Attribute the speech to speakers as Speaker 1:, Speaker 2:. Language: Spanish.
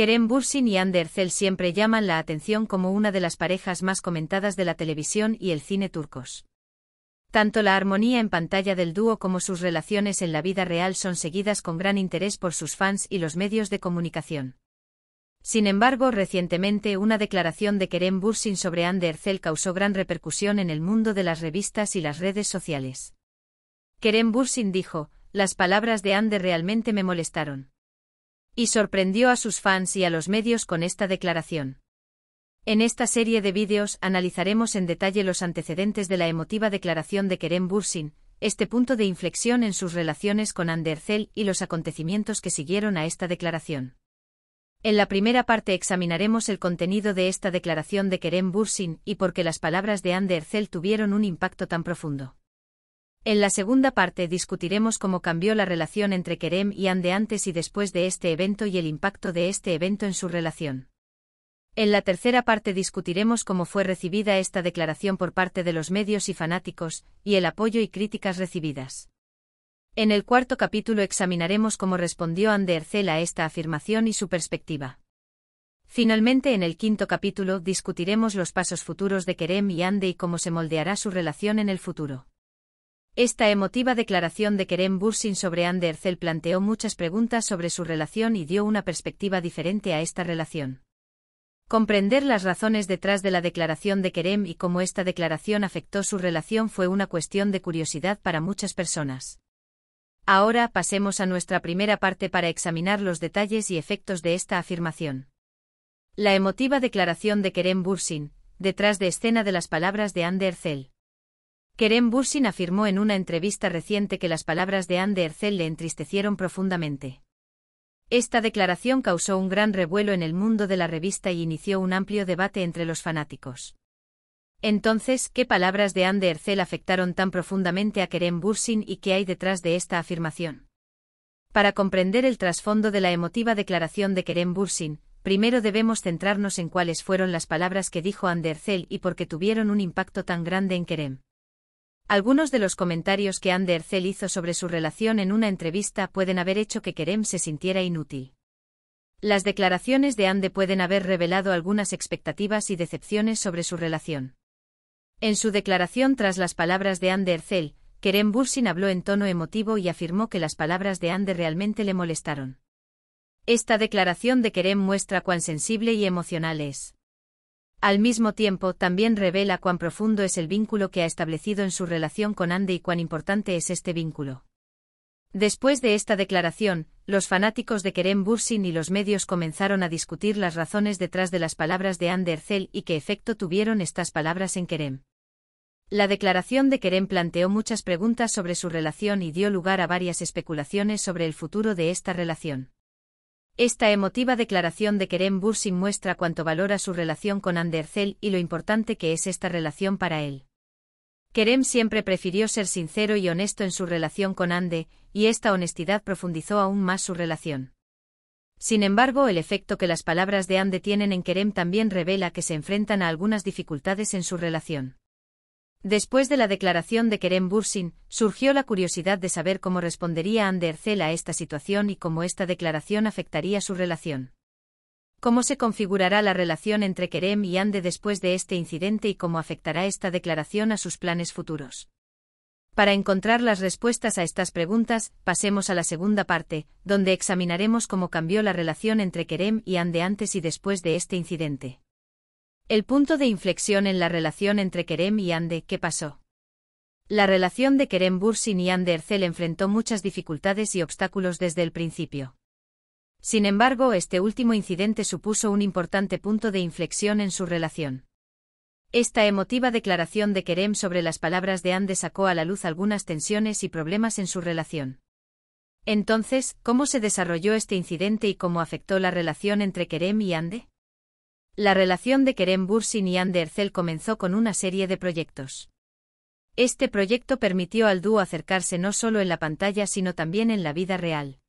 Speaker 1: Kerem Bursin y Andercel siempre llaman la atención como una de las parejas más comentadas de la televisión y el cine turcos. Tanto la armonía en pantalla del dúo como sus relaciones en la vida real son seguidas con gran interés por sus fans y los medios de comunicación. Sin embargo, recientemente una declaración de Kerem Bursin sobre Ander causó gran repercusión en el mundo de las revistas y las redes sociales. Kerem Bursin dijo, las palabras de Ander realmente me molestaron. Y sorprendió a sus fans y a los medios con esta declaración. En esta serie de vídeos analizaremos en detalle los antecedentes de la emotiva declaración de Kerem Bursin, este punto de inflexión en sus relaciones con Andercel y los acontecimientos que siguieron a esta declaración. En la primera parte examinaremos el contenido de esta declaración de Kerem Bursin y por qué las palabras de Andercel tuvieron un impacto tan profundo. En la segunda parte discutiremos cómo cambió la relación entre Kerem y Ande antes y después de este evento y el impacto de este evento en su relación. En la tercera parte discutiremos cómo fue recibida esta declaración por parte de los medios y fanáticos, y el apoyo y críticas recibidas. En el cuarto capítulo examinaremos cómo respondió Ande Ercel a esta afirmación y su perspectiva. Finalmente, en el quinto capítulo discutiremos los pasos futuros de Kerem y Ande y cómo se moldeará su relación en el futuro. Esta emotiva declaración de Kerem Bursin sobre Anderzel planteó muchas preguntas sobre su relación y dio una perspectiva diferente a esta relación. Comprender las razones detrás de la declaración de Kerem y cómo esta declaración afectó su relación fue una cuestión de curiosidad para muchas personas. Ahora pasemos a nuestra primera parte para examinar los detalles y efectos de esta afirmación. La emotiva declaración de Kerem Bursin, detrás de escena de las palabras de Anderzel. Kerem Bursin afirmó en una entrevista reciente que las palabras de Anne de le entristecieron profundamente. Esta declaración causó un gran revuelo en el mundo de la revista y inició un amplio debate entre los fanáticos. Entonces, ¿qué palabras de Anne de afectaron tan profundamente a Kerem Bursin y qué hay detrás de esta afirmación? Para comprender el trasfondo de la emotiva declaración de Kerem Bursin, primero debemos centrarnos en cuáles fueron las palabras que dijo Andercel y por qué tuvieron un impacto tan grande en Kerem. Algunos de los comentarios que Zell hizo sobre su relación en una entrevista pueden haber hecho que Kerem se sintiera inútil. Las declaraciones de Ande pueden haber revelado algunas expectativas y decepciones sobre su relación. En su declaración tras las palabras de Ande Ercel, Kerem Bursin habló en tono emotivo y afirmó que las palabras de Ande realmente le molestaron. Esta declaración de Kerem muestra cuán sensible y emocional es. Al mismo tiempo, también revela cuán profundo es el vínculo que ha establecido en su relación con Ande y cuán importante es este vínculo. Después de esta declaración, los fanáticos de Kerem Bursin y los medios comenzaron a discutir las razones detrás de las palabras de Ande Zell y qué efecto tuvieron estas palabras en Kerem. La declaración de Kerem planteó muchas preguntas sobre su relación y dio lugar a varias especulaciones sobre el futuro de esta relación. Esta emotiva declaración de Kerem Bursin muestra cuánto valora su relación con Andercel y lo importante que es esta relación para él. Kerem siempre prefirió ser sincero y honesto en su relación con Ande, y esta honestidad profundizó aún más su relación. Sin embargo, el efecto que las palabras de Ande tienen en Kerem también revela que se enfrentan a algunas dificultades en su relación. Después de la declaración de Kerem Bursin, surgió la curiosidad de saber cómo respondería Ercel a esta situación y cómo esta declaración afectaría su relación. Cómo se configurará la relación entre Kerem y Ande después de este incidente y cómo afectará esta declaración a sus planes futuros. Para encontrar las respuestas a estas preguntas, pasemos a la segunda parte, donde examinaremos cómo cambió la relación entre Kerem y Ande antes y después de este incidente. El punto de inflexión en la relación entre Kerem y Ande, ¿qué pasó? La relación de Kerem Bursin y Ande Ercel enfrentó muchas dificultades y obstáculos desde el principio. Sin embargo, este último incidente supuso un importante punto de inflexión en su relación. Esta emotiva declaración de Kerem sobre las palabras de Ande sacó a la luz algunas tensiones y problemas en su relación. Entonces, ¿cómo se desarrolló este incidente y cómo afectó la relación entre Kerem y Ande? La relación de Kerem Bursin y Andercel comenzó con una serie de proyectos. Este proyecto permitió al dúo acercarse no solo en la pantalla sino también en la vida real.